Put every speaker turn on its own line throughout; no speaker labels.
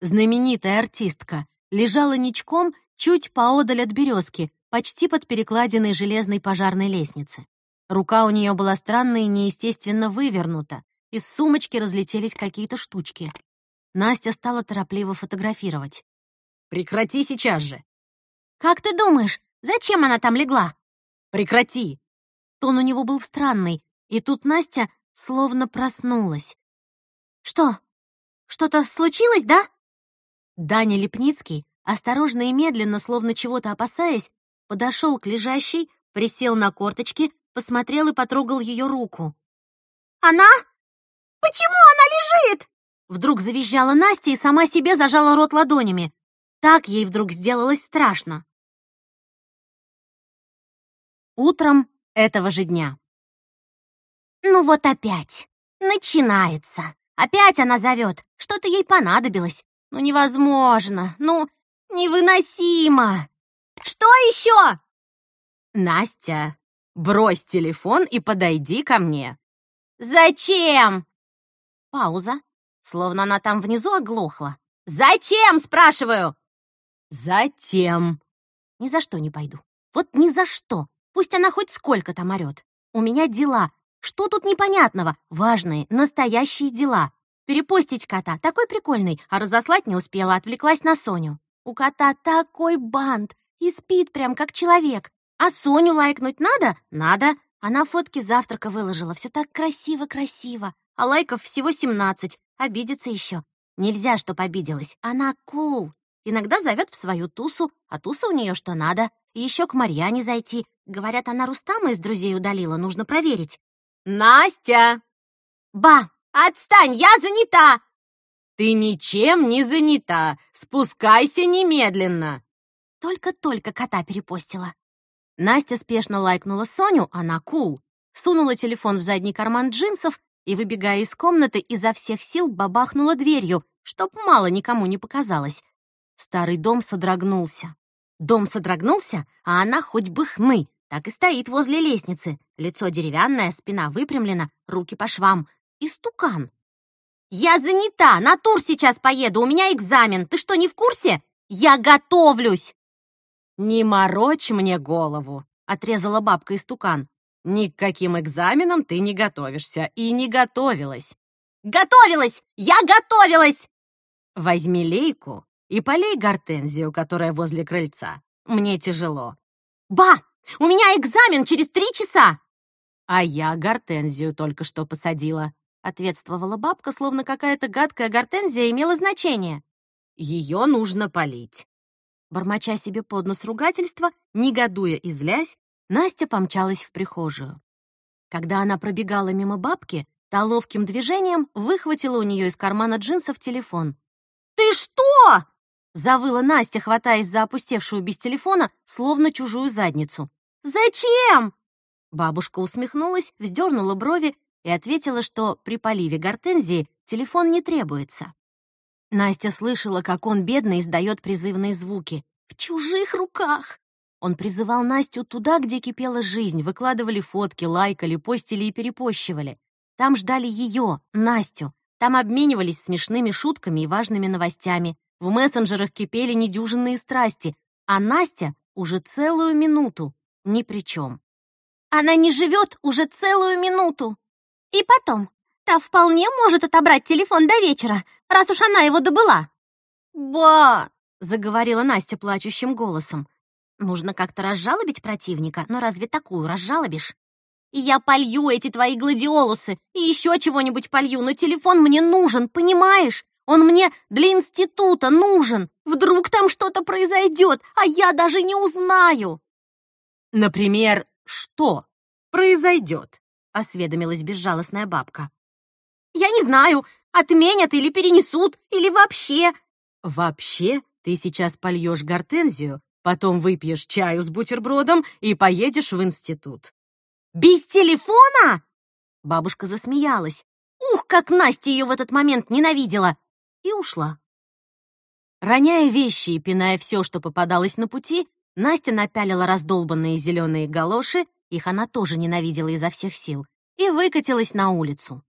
знаменитая артистка, лежала ничком чуть поодаль от березки, почти под перекладиной железной пожарной лестницы. Рука у нее была странная и неестественно вывернута. Из сумочки разлетелись какие-то штучки. Настя стала торопливо фотографировать. «Прекрати сейчас же!» «Как ты думаешь, зачем она там легла?» «Прекрати!» Тон у него был странный, и тут Настя словно проснулась. «Что? Что-то случилось, да?» Даня Лепницкий, осторожно и медленно, словно чего-то опасаясь, подошел к лежащей, присел на корточки, посмотрел и потрогал ее руку. «Она? Почему она лежит?» Вдруг завизжала Настя и сама себе зажала рот ладонями. Так ей вдруг сделалось страшно. Утром этого же дня. «Ну вот опять! Начинается! Опять она зовет! Что-то ей понадобилось! Ну невозможно, ну невыносимо! Что еще? Настя, брось телефон и подойди ко мне. Зачем? Пауза, словно она там внизу оглохла. Зачем, спрашиваю? Затем. Ни за что не пойду. Вот ни за что. Пусть она хоть сколько там орёт. У меня дела. Что тут непонятного? Важные, настоящие дела перепостить кота, такой прикольный, а разослать не успела, отвлеклась на Соню. У кота такой бант, и спит прям как человек. А Соню лайкнуть надо? Надо. Она фотки завтрака выложила, все так красиво-красиво. А лайков всего 17, обидится еще. Нельзя, чтоб обиделась, она кул. Cool. Иногда зовет в свою тусу, а туса у нее что надо. Еще к Марьяне зайти. Говорят, она Рустама из друзей удалила, нужно проверить. «Настя!» «Ба!» Отстань, я занята!» «Ты ничем не занята! Спускайся немедленно!» Только-только кота перепостила. Настя спешно лайкнула Соню, она кул. Сунула телефон в задний карман джинсов и, выбегая из комнаты, изо всех сил бабахнула дверью, чтоб мало никому не показалось. Старый дом содрогнулся. Дом содрогнулся, а она хоть бы хны, так и стоит возле лестницы. Лицо деревянное, спина выпрямлена, руки по швам истукан. «Я занята, на тур сейчас поеду, у меня экзамен. Ты что, не в курсе? Я готовлюсь!» «Не морочь мне голову!» — отрезала бабка истукан. «Ни к каким экзаменам ты не готовишься и не готовилась». «Готовилась! Я готовилась!» «Возьми лейку и полей гортензию, которая возле крыльца. Мне тяжело». «Ба! У меня экзамен через три часа!» «А я гортензию только что посадила», ответствовала бабка, словно какая-то гадкая гортензия имела значение. Ее нужно полить. Бормоча себе под нос ругательства, негодуя и злясь, Настя помчалась в прихожую. Когда она пробегала мимо бабки, та ловким движением выхватила у нее из кармана джинсов телефон. «Ты что?» — завыла Настя, хватаясь за опустевшую без телефона, словно чужую задницу. «Зачем?» Бабушка усмехнулась, вздернула брови и ответила, что при поливе гортензии телефон не требуется. Настя слышала, как он, бедно, издает призывные звуки. «В чужих руках!» Он призывал Настю туда, где кипела жизнь, выкладывали фотки, лайкали, постили и перепощивали. Там ждали ее, Настю. Там обменивались смешными шутками и важными новостями. В мессенджерах кипели недюжинные страсти, а Настя уже целую минуту ни при чем. «Она не живет уже целую минуту!» И потом, та вполне может отобрать телефон до вечера, раз уж она его добыла. «Ба!» — заговорила Настя плачущим голосом. «Нужно как-то разжалобить противника, но разве такую разжалобишь?» «Я полью эти твои гладиолусы и еще чего-нибудь полью, но телефон мне нужен, понимаешь? Он мне для института нужен. Вдруг там что-то произойдет, а я даже не узнаю!» «Например, что произойдет?» — осведомилась безжалостная бабка. «Я не знаю, отменят или перенесут, или вообще...» «Вообще? Ты сейчас польешь гортензию, потом выпьешь чаю с бутербродом и поедешь в институт». «Без телефона?» Бабушка засмеялась. «Ух, как Настя ее в этот момент ненавидела!» И ушла. Роняя вещи и пиная все, что попадалось на пути, Настя напялила раздолбанные зеленые галоши их она тоже ненавидела изо всех сил, и выкатилась на улицу.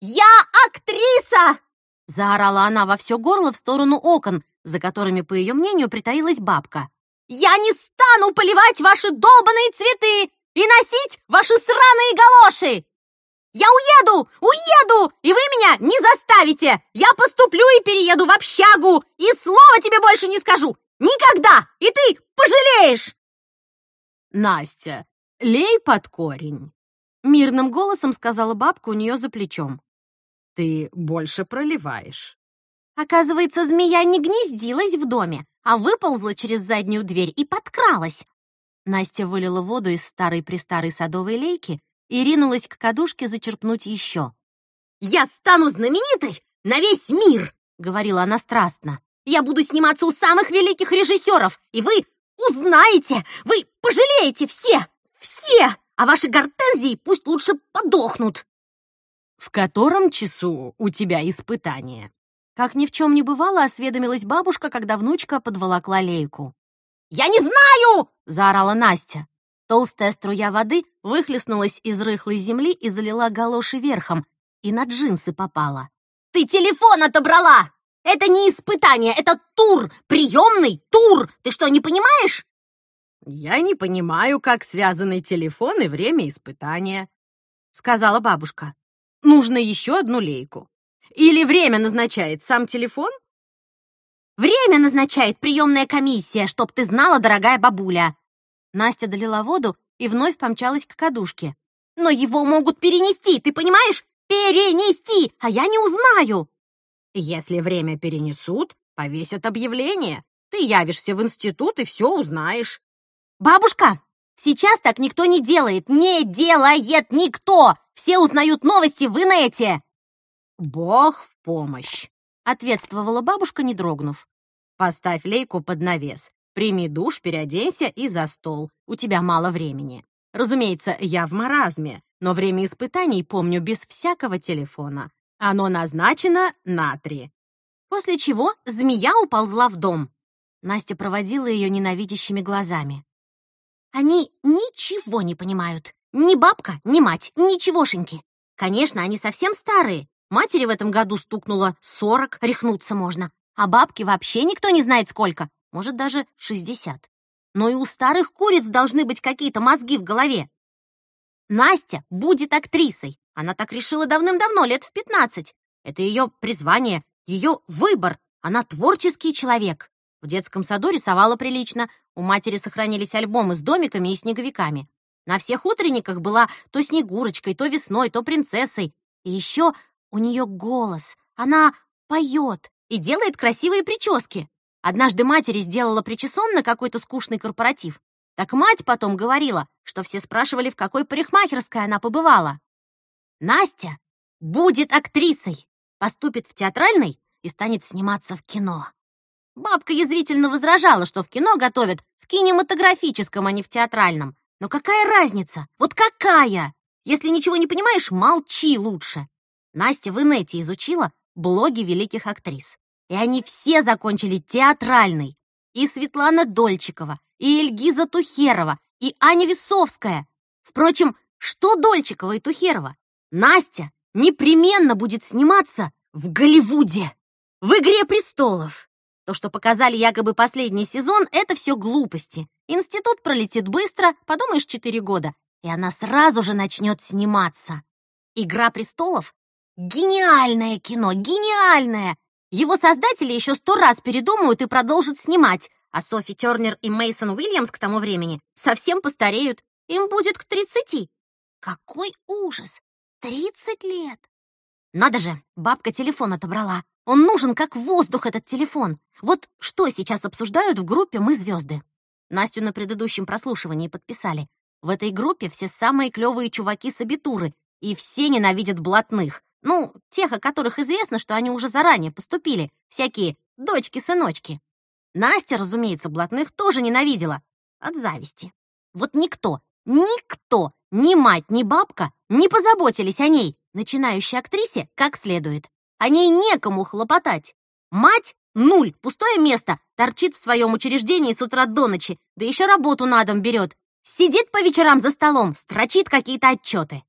«Я актриса!» — заорала она во все горло в сторону окон, за которыми, по ее мнению, притаилась бабка. «Я не стану поливать ваши долбанные цветы и носить ваши сраные галоши! Я уеду! Уеду! И вы меня не заставите! Я поступлю и перееду в общагу! И слова тебе больше не скажу! Никогда! И ты пожалеешь!» «Настя, лей под корень!» Мирным голосом сказала бабка у нее за плечом. «Ты больше проливаешь». Оказывается, змея не гнездилась в доме, а выползла через заднюю дверь и подкралась. Настя вылила воду из старой-престарой садовой лейки и ринулась к кадушке зачерпнуть еще. «Я стану знаменитой на весь мир!» — говорила она страстно. «Я буду сниматься у самых великих режиссеров, и вы узнаете, вы пожалеете все!» Все! А ваши гортензии пусть лучше подохнут!» «В котором часу у тебя испытание?» Как ни в чем не бывало, осведомилась бабушка, когда внучка подволокла лейку. «Я не знаю!» — заорала Настя. Толстая струя воды выхлестнулась из рыхлой земли и залила галоши верхом, и на джинсы попала. «Ты телефон отобрала! Это не испытание, это тур! Приемный тур! Ты что, не понимаешь? «Я не понимаю, как связаны телефон и время испытания», — сказала бабушка. «Нужно еще одну лейку. Или время назначает сам телефон?» «Время назначает приемная комиссия, чтоб ты знала, дорогая бабуля!» Настя долила воду и вновь помчалась к кадушке. «Но его могут перенести, ты понимаешь? Перенести! А я не узнаю!» «Если время перенесут, повесят объявление. Ты явишься в институт и все узнаешь». «Бабушка, сейчас так никто не делает! Не делает никто! Все узнают новости вы на эти. «Бог в помощь!» — ответствовала бабушка, не дрогнув. «Поставь лейку под навес, прими душ, переоденься и за стол. У тебя мало времени. Разумеется, я в маразме, но время испытаний помню без всякого телефона. Оно назначено на три». После чего змея уползла в дом. Настя проводила ее ненавидящими глазами. Они ничего не понимают. Ни бабка, ни мать, ничегошеньки. Конечно, они совсем старые. Матери в этом году стукнуло 40, рехнуться можно. А бабки вообще никто не знает сколько. Может, даже 60. Но и у старых куриц должны быть какие-то мозги в голове. Настя будет актрисой. Она так решила давным-давно, лет в 15. Это ее призвание, ее выбор. Она творческий человек. В детском саду рисовала прилично, у матери сохранились альбомы с домиками и снеговиками. На всех утренниках была то снегурочкой, то весной, то принцессой. И еще у нее голос. Она поет и делает красивые прически. Однажды матери сделала причесон на какой-то скучный корпоратив. Так мать потом говорила, что все спрашивали, в какой парикмахерской она побывала. Настя будет актрисой, поступит в театральный и станет сниматься в кино. Бабка язвительно возражала, что в кино готовят в кинематографическом, а не в театральном. Но какая разница? Вот какая? Если ничего не понимаешь, молчи лучше. Настя в инете изучила блоги великих актрис. И они все закончили театральный. И Светлана Дольчикова, и Эльгиза Тухерова, и Аня Весовская. Впрочем, что Дольчикова и Тухерова? Настя непременно будет сниматься в Голливуде, в «Игре престолов», то, что показали якобы последний сезон, это все глупости. Институт пролетит быстро, подумаешь, 4 года, и она сразу же начнет сниматься. «Игра престолов» — гениальное кино, гениальное! Его создатели еще сто раз передумают и продолжат снимать, а Софи Тернер и Мейсон Уильямс к тому времени совсем постареют, им будет к 30. Какой ужас! 30 лет! Надо же, бабка телефон отобрала. Он нужен как воздух, этот телефон. Вот что сейчас обсуждают в группе «Мы звезды». Настю на предыдущем прослушивании подписали. В этой группе все самые клевые чуваки с абитуры, и все ненавидят блатных. Ну, тех, о которых известно, что они уже заранее поступили. Всякие дочки-сыночки. Настя, разумеется, блатных тоже ненавидела. От зависти. Вот никто, никто, ни мать, ни бабка не позаботились о ней, начинающей актрисе, как следует. О ней некому хлопотать. Мать — нуль, пустое место, торчит в своем учреждении с утра до ночи, да еще работу на дом берет. Сидит по вечерам за столом, строчит какие-то отчеты.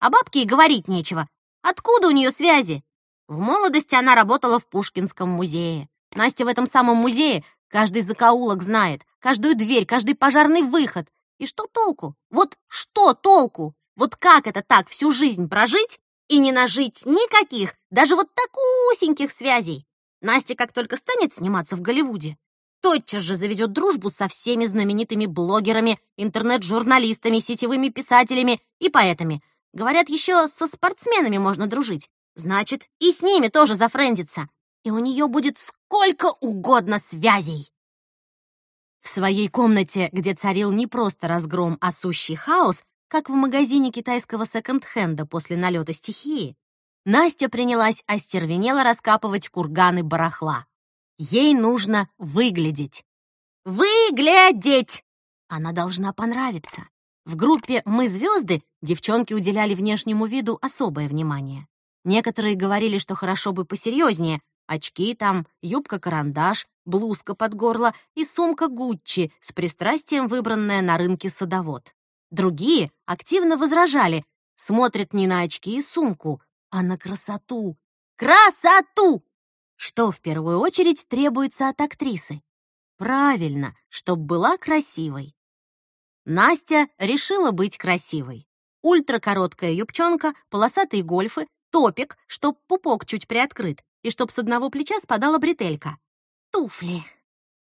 А бабке и говорить нечего. Откуда у нее связи? В молодости она работала в Пушкинском музее. Настя в этом самом музее каждый закоулок знает, каждую дверь, каждый пожарный выход. И что толку? Вот что толку? Вот как это так всю жизнь прожить и не нажить никаких, даже вот так усеньких связей. Настя, как только станет сниматься в Голливуде, тотчас же заведет дружбу со всеми знаменитыми блогерами, интернет-журналистами, сетевыми писателями и поэтами. Говорят, еще со спортсменами можно дружить. Значит, и с ними тоже зафрендится. И у нее будет сколько угодно связей. В своей комнате, где царил не просто разгром, а сущий хаос, как в магазине китайского секонд-хенда после налета стихии, Настя принялась остервенело раскапывать курганы барахла. Ей нужно выглядеть. Выглядеть! Она должна понравиться. В группе «Мы звезды» девчонки уделяли внешнему виду особое внимание. Некоторые говорили, что хорошо бы посерьезнее. Очки там, юбка-карандаш, блузка под горло и сумка Гуччи с пристрастием, выбранная на рынке садовод. Другие активно возражали, смотрят не на очки и сумку, а на красоту. Красоту! Что в первую очередь требуется от актрисы? Правильно, чтобы была красивой. Настя решила быть красивой. Ультракороткая юбчонка, полосатые гольфы, топик, чтоб пупок чуть приоткрыт и чтоб с одного плеча спадала бретелька. Туфли.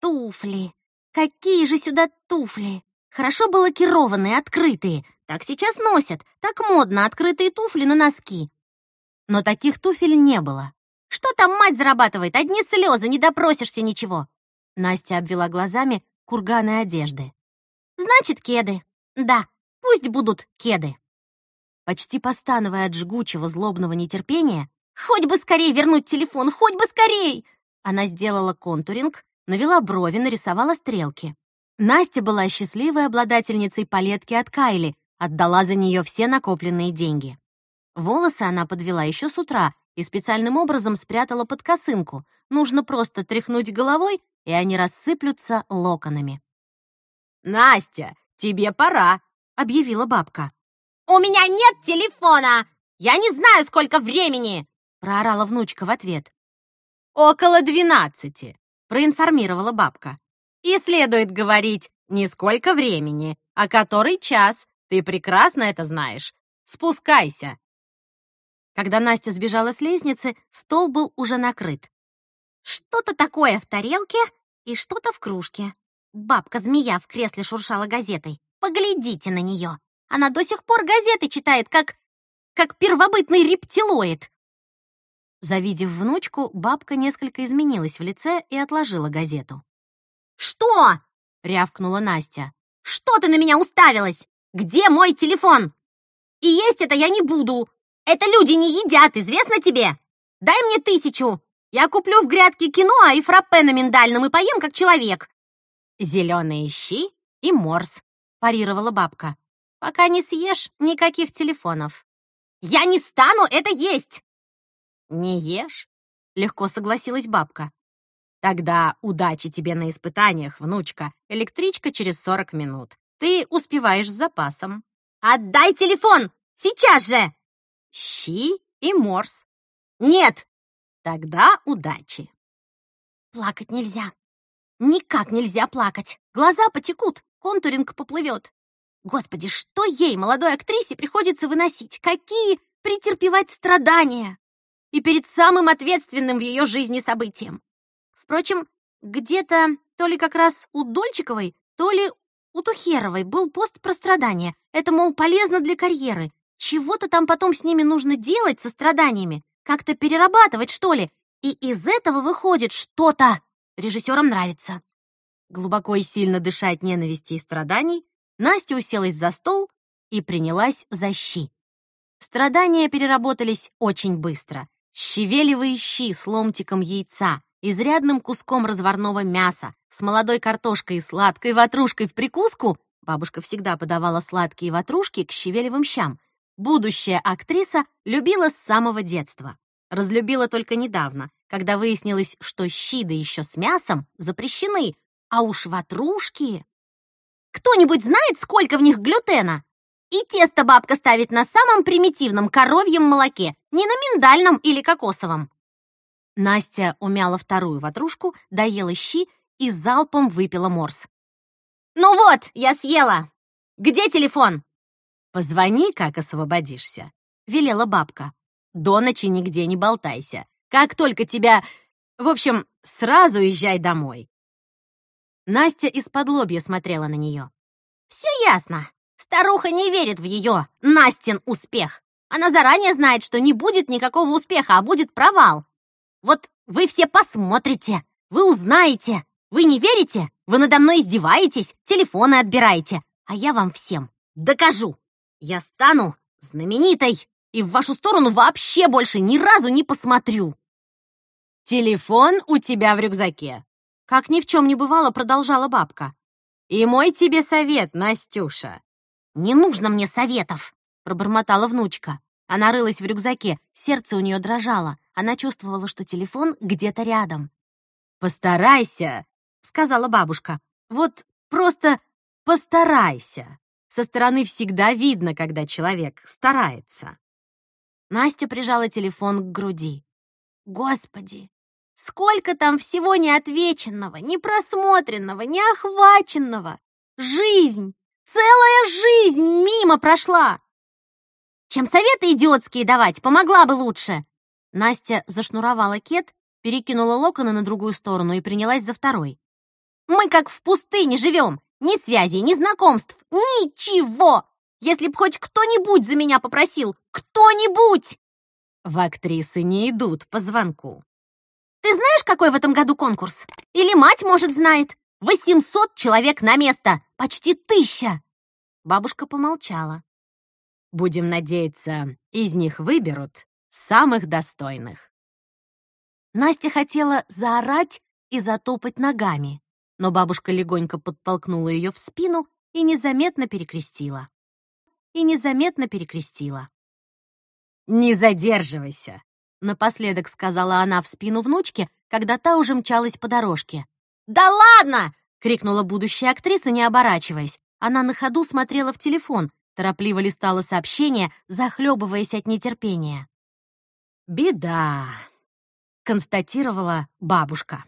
Туфли. Какие же сюда туфли? Хорошо бы лакированные, открытые. Так сейчас носят. Так модно открытые туфли на носки. Но таких туфель не было. Что там мать зарабатывает? Одни слезы, не допросишься ничего. Настя обвела глазами курганы одежды. Значит, кеды. Да, пусть будут кеды. Почти постановая от жгучего злобного нетерпения, «Хоть бы скорее вернуть телефон, хоть бы скорее, Она сделала контуринг, навела брови, нарисовала стрелки. Настя была счастливой обладательницей палетки от Кайли, отдала за нее все накопленные деньги. Волосы она подвела еще с утра и специальным образом спрятала под косынку. Нужно просто тряхнуть головой, и они рассыплются локонами. «Настя, тебе пора!» — объявила бабка. «У меня нет телефона! Я не знаю, сколько времени!» — проорала внучка в ответ. «Около двенадцати!» — проинформировала бабка. И следует говорить не сколько времени, а который час. Ты прекрасно это знаешь. Спускайся. Когда Настя сбежала с лестницы, стол был уже накрыт. Что-то такое в тарелке и что-то в кружке. Бабка-змея в кресле шуршала газетой. Поглядите на нее. Она до сих пор газеты читает, как... как первобытный рептилоид. Завидев внучку, бабка несколько изменилась в лице и отложила газету. «Что?» — рявкнула Настя. «Что ты на меня уставилась? Где мой телефон? И есть это я не буду. Это люди не едят, известно тебе? Дай мне тысячу. Я куплю в грядке киноа и фраппе на миндальном и поем как человек». «Зеленые щи и морс», — парировала бабка. «Пока не съешь никаких телефонов». «Я не стану это есть!» «Не ешь?» — легко согласилась бабка. Тогда удачи тебе на испытаниях, внучка. Электричка через 40 минут. Ты успеваешь с запасом. Отдай телефон! Сейчас же! Щи и морс. Нет! Тогда удачи. Плакать нельзя. Никак нельзя плакать. Глаза потекут, контуринг поплывет. Господи, что ей, молодой актрисе, приходится выносить? Какие претерпевать страдания? И перед самым ответственным в ее жизни событием. Впрочем, где-то то ли как раз у Дольчиковой, то ли у Тухеровой был пост про страдания. Это, мол, полезно для карьеры. Чего-то там потом с ними нужно делать, со страданиями. Как-то перерабатывать, что ли. И из этого выходит что-то. Режиссерам нравится. Глубоко и сильно дыша от ненависти и страданий, Настя уселась за стол и принялась за щи. Страдания переработались очень быстро. Щавелевые щи с ломтиком яйца — изрядным куском разварного мяса, с молодой картошкой и сладкой ватрушкой в прикуску, бабушка всегда подавала сладкие ватрушки к щавелевым щам, будущая актриса любила с самого детства. Разлюбила только недавно, когда выяснилось, что щи да еще с мясом запрещены, а уж ватрушки... Кто-нибудь знает, сколько в них глютена? И тесто бабка ставит на самом примитивном коровьем молоке, не на миндальном или кокосовом. Настя умяла вторую ватрушку, доела щи и залпом выпила морс. «Ну вот, я съела! Где телефон?» «Позвони, как освободишься», — велела бабка. «До ночи нигде не болтайся. Как только тебя... В общем, сразу езжай домой». Настя из-под лобья смотрела на нее. «Все ясно. Старуха не верит в ее, Настин, успех. Она заранее знает, что не будет никакого успеха, а будет провал. Вот вы все посмотрите, вы узнаете. Вы не верите? Вы надо мной издеваетесь, телефоны отбираете. А я вам всем докажу. Я стану знаменитой и в вашу сторону вообще больше ни разу не посмотрю. Телефон у тебя в рюкзаке. Как ни в чем не бывало, продолжала бабка. И мой тебе совет, Настюша. Не нужно мне советов, пробормотала внучка. Она рылась в рюкзаке, сердце у нее дрожало. Она чувствовала, что телефон где-то рядом. «Постарайся», — сказала бабушка. «Вот просто постарайся. Со стороны всегда видно, когда человек старается». Настя прижала телефон к груди. «Господи, сколько там всего неотвеченного, непросмотренного, неохваченного! Жизнь! Целая жизнь мимо прошла!» Чем советы идиотские давать, помогла бы лучше. Настя зашнуровала кет, перекинула локоны на другую сторону и принялась за второй. Мы как в пустыне живем. Ни связи, ни знакомств, ничего. Если б хоть кто-нибудь за меня попросил, кто-нибудь. В актрисы не идут по звонку. Ты знаешь, какой в этом году конкурс? Или мать, может, знает? 800 человек на место, почти тысяча. Бабушка помолчала. Будем надеяться, из них выберут самых достойных. Настя хотела заорать и затопать ногами, но бабушка легонько подтолкнула ее в спину и незаметно перекрестила. И незаметно перекрестила. «Не задерживайся!» — напоследок сказала она в спину внучке, когда та уже мчалась по дорожке. «Да ладно!» — крикнула будущая актриса, не оборачиваясь. Она на ходу смотрела в телефон, Торопливо листала сообщение, захлебываясь от нетерпения. «Беда», — констатировала бабушка.